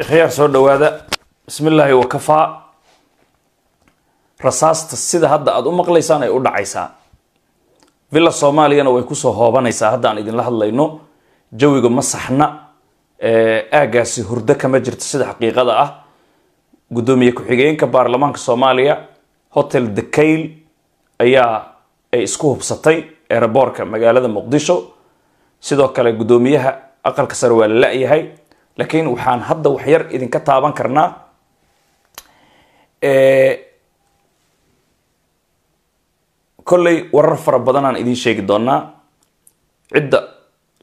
ikhyaar soo dhowaada bismillaahi illaahi wakafaa rasaasta sida hadda aada u maqlaysaan ay u dhacaysaa villa soomaaliyana way kusoo hoobanaysaa hadda aan idinla hadlayno jawiga ma saxna aaggaasi hurdo kama jirto sida xaqiiqada ah guddoomiye ku-xigeenka baarlamaanka soomaaliya hotel dekayl ayaa ay isku hubsatay eraboorka magaalada muqdisho sidoo kale guddoomiyaha aqalka sare waa la la-yahay laakiin waxaan hadda wax yar idinka taaban karnaa kolley warar fara badanaan aan idiin sheegi doonaa cidda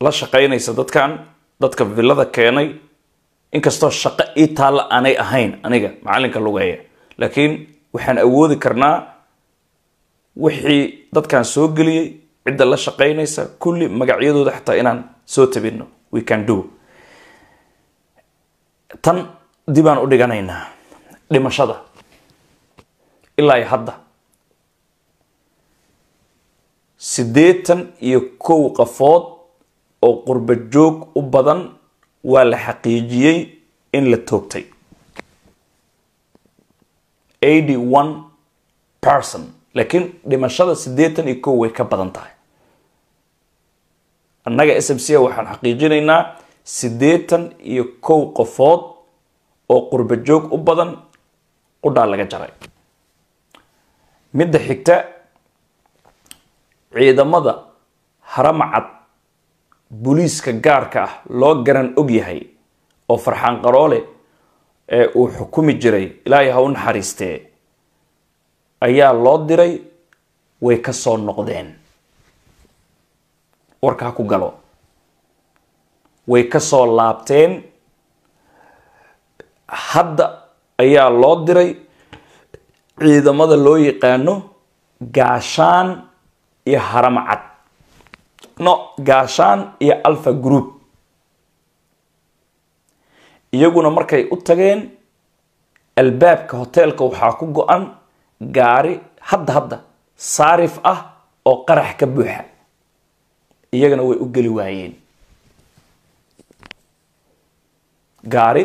la shaqaynaysa dadkan dadka villada keenay inkastoo shaqo ii taalla aanay ahayn aniga macalinka lugeeya laakiin waxaan awoodi karnaa wixii dadkan soo geliyey cidda la shaqaynaysa kulli magacyadooda xataa inaan soo tabino we can do tan dibaan u dhiganaynaa dhimashada ilaa iyo hadda siddeetan iyo kow qafood oo qurba joog u badan waa la xaqiijiyey in la toogtay eighty one person laakiin dhimashada siddeetan iyo kow way ka badan tahay annaga s m c a waxaan xaqiijinaynaa siddeetan iyo kow qofood oo qurbo joog u badan qudhaa laga jaray midda xigta ciidamada haramacad buliiska gaarka ah loo garan og yahay oo farxaan qaroole ee uu xukumi jiray ilaahay ha u naxariistee ayaa loo diray way ka soo noqdeen warkaa ku galo way ka soo laabteen hadda ayaa loo diray ciidamada loo yaqaano gaashaan iyo haramacad no gaashaan iyo alpha group iyaguna markay u tageen albaabka hoteelka waxaa ku go-an gaari hadda hadda saarif ah oo qarax ka buuxa iyagana way u geli waayeen gaari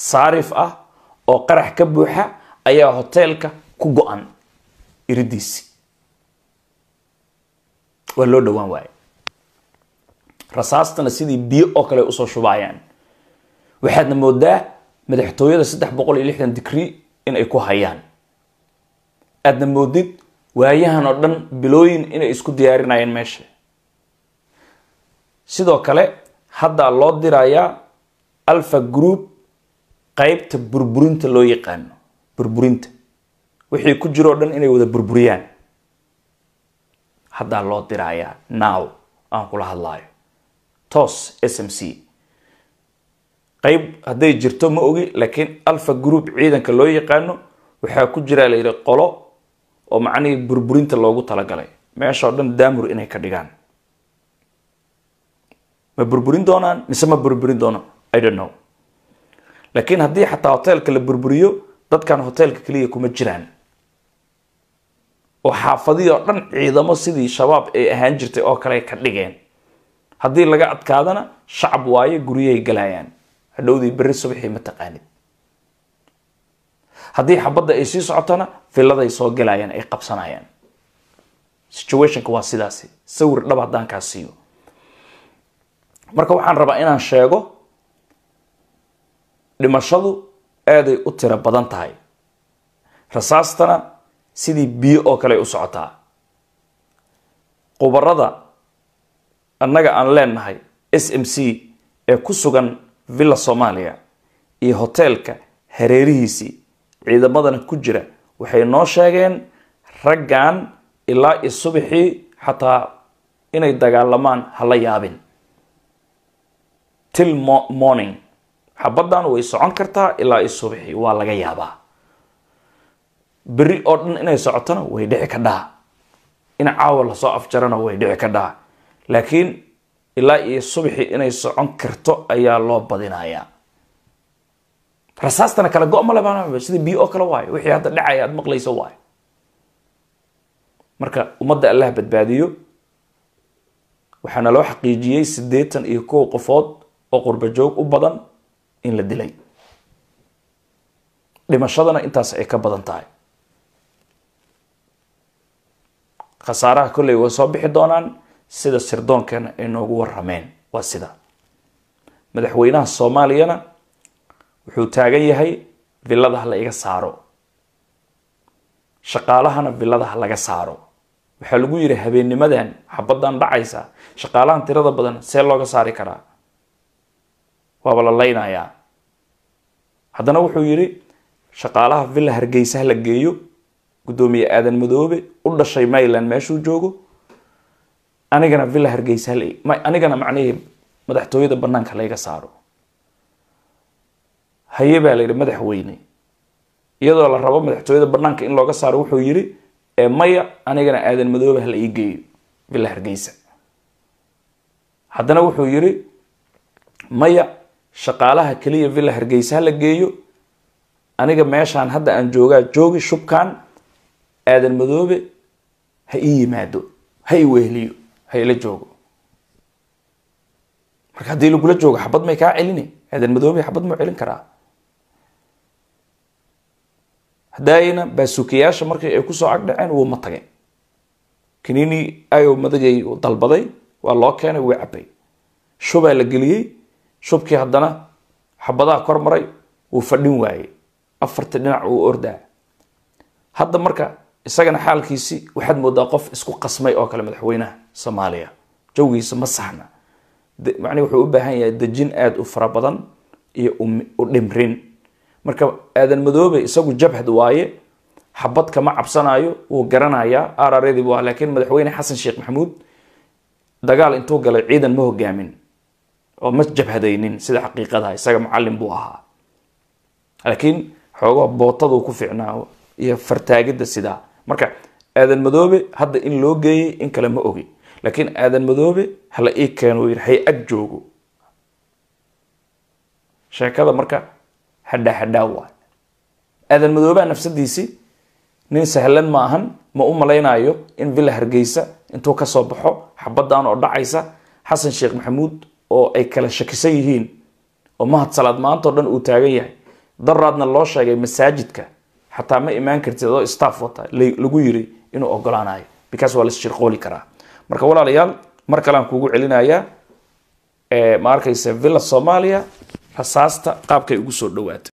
saarif ah oo qarax ka buuxa ayaa hoteelka ku go-an iridiisi waa loo dhowaan waaye rasaastana sidii biyo oo kale usoo shubaayaan waxaadna moodaa madaxtooyada saddex boqol iyo lixdan digrie inay ku hayaan aadna moodid waayahan oo dhan bilooyin inay isku diyaarinayeen meesha sidoo kale haddaa loo dirayaa alpha group qaybta burburinta loo yaqaano burburinta wixii ku jiroo dhan inay wada burburiyaan haddaa loo dirayaa now aan kula hadlaayo toos s m c qayb hadday jirto ma ogi laakiin alpha group ciidanka loo yaqaano waxaa ku jiraa layidhi qolo oo macnihii burburinta loogu talagalay meeshao dhan daamur inay ka dhigaan ma burburin doonaan mise ma burburin doono i don't know laakiin haddii xataa hoteelka la burburiyo dadkan hoteelka keliya kuma jiraan oo xaafadihii oo dhan ciidamo sidii shabaab ay ahaan jirtay oo kale ka dhigeen haddii laga adkaadana shacab waayo guryahay galayaan hadhowdii berri subaxii mataqaanid haddii xabadda ay sii socotona filladay soo galayaan ay qabsanayaan situationka waa sidaasi sawir dhab haddaan kaa siiyo marka waxaan rabaa inaan sheego dhimashadu aaday u tiro badan tahay rasaastana sidii biyo oo kale ay u socotaa qubarada annaga aan leenahay s m c ee ku sugan villa soomaaliya iyo hoteelka hareerihiisii ciidamadana ku jira waxay noo sheegeen raggan ilaa iyo subaxii xataa inay dagaalamaan hala yaabin till morning xabaddan way socon kartaa ilaa isubxi waa laga yaabaa beri oo dhan inay socotona way dhici kadhaa in caawa lasoo afjarana way dhici kadhaa laakiin ilaa iyo subxi inay socon karto ayaa loo badinayaa rasaastana kale go ma leba sida biyo oo kale waayo wixii hadda dhacaya aada maqlayso waayo marka ummadda allah badbaadiyo waxaana loo xaqiijiyey sideetan iyo kow qofood oo qurbajoog u badan in la dilay dhimashadana intaas ay ka badan tahay khasaaraha kolley way soo bixi doonaan sida sirdoonkeena ay noogu warameen waa sida madaxweynaha soomaaliyana wuxuu taagan yahay villada la iga saaro shaqaalahana villada laga saaro waxaa lagu yiri habeennimadan xabaddan dhacaysa shaqaalahan tirada badan see looga saari karaa waaba la laynayaa haddana wuxuu yidhi shaqaalaha villa hargeysaha la geeyo guddoomiye aadan madoobe u dhashay mayland meeshuu joogo anigana villa hargeysa anigana macnihii madaxtooyada banaanka layga saaro haye baa la yidhi madaxweyne iyadoo la rabo madaxtooyada banaanka in looga saaro wuxuu yidhi ee maya anigana aadan madoobe hala ii geeyo villa hargeysa haddana wuxuu yidhi maya shaqaalaha keliya villa hargeysaha la geeyo aniga meeshaan hadda aan joogaa joogi shubkan aadan madoobe ha ii yimaado ha ii weheliyo ha ila joogo marka haddii lagula joogo xabad may kaa celini aadan madoobe xabad muu celin karaa haddaayna baasuukiyaasha markii ay kusoo agdhaceen wuuma tageen kaniini ayo madagay dalbaday waa loo keenay wuu cabbay shubaa la geliyey shubkii haddana xabadaha kor maray wuu fadhin waayey afartii dhinac uu ordaa hadda marka isagana xaalkiisi waxaad moodaa qof isku qasmay oo kale madaxweynaha soomaaliya jawgiisa ma saxna macnii wuxuu u baahan yahay dejin aada u fara badan iyo u dhimrin marka aadan madoobe isagu jabhad waaye xabad kama cabsanaayo wuu garanayaa araradii bu ah laakiin madaxweyne xasan sheekh maxamuud dagaal intuu galay ciidan ma hogaamin oo ma jabhadaynin sida xaqiiqadaha ah, isaga macalin buu ahaa laakiin xoogaa bootaduu ku fiicnaa iyo fartaagidda sidaa marka aadan madoobe hadda in loo geeyey in kale ma ogi laakiin aadan madoobe hala ii keeno yii hay ag joogo sheekada marka hadhaa hadhaa waay aadan madoobaa nafsadiisi nin sahlan ma ahan ma u malaynaayo in villa hargeysa intuu kasoo baxo xabaddan oo dhacaysa xasan sheekh maxamuud oo ay kala shakisan yihiin oo mahad salaad maantao dhan uu taagan yahay daraadna loo sheegay masaajidka xataa ma imaan kartid adoo staff wata lagu yiri inuu ogolaanayo bikaas waa shirqooli karaa marka walaalayaal mar kaleaan kugu celinayaa ma arkaysa villa somalia rasaasta qaabkay ugu soo dhawaata